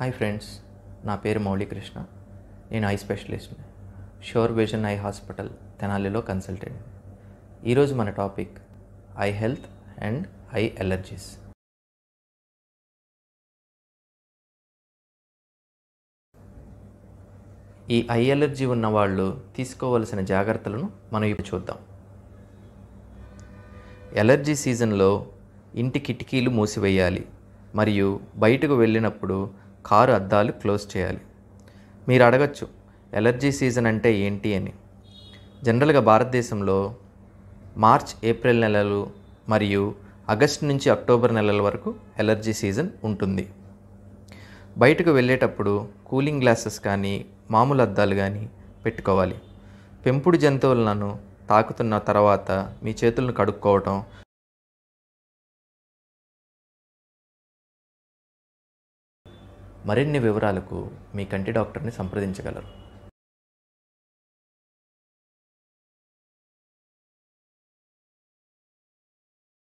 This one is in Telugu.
హాయ్ ఫ్రెండ్స్ నా పేరు మౌళీకృష్ణ నేను ఐ స్పెషలిస్ట్ని షోర్ విజన్ ఐ హాస్పిటల్ తెనాలిలో కన్సల్టెంట్ ఈరోజు మన topic eye health and eye allergies ఈ ఐ ఎలర్జీ ఉన్న వాళ్ళు తీసుకోవలసిన జాగ్రత్తలను మనం ఇప్పుడు చూద్దాం ఎలర్జీ సీజన్లో ఇంటి కిటికీలు మూసివేయాలి మరియు బయటకు వెళ్ళినప్పుడు కారు అద్దాలు క్లోజ్ చేయాలి మీరు అడగచ్చు ఎలర్జీ సీజన్ అంటే ఏంటి అని జనరల్గా భారతదేశంలో మార్చ్ ఏప్రిల్ నెలలు మరియు ఆగస్టు నుంచి అక్టోబర్ నెలల వరకు ఎలర్జీ సీజన్ ఉంటుంది బయటకు వెళ్ళేటప్పుడు కూలింగ్ గ్లాసెస్ కానీ మామూలు అద్దాలు కానీ పెట్టుకోవాలి పెంపుడు జంతువులను తాకుతున్న తర్వాత మీ చేతులను కడుక్కోవటం మరిన్ని వివరాలకు మీ కంటి డాక్టర్ని సంప్రదించగలరు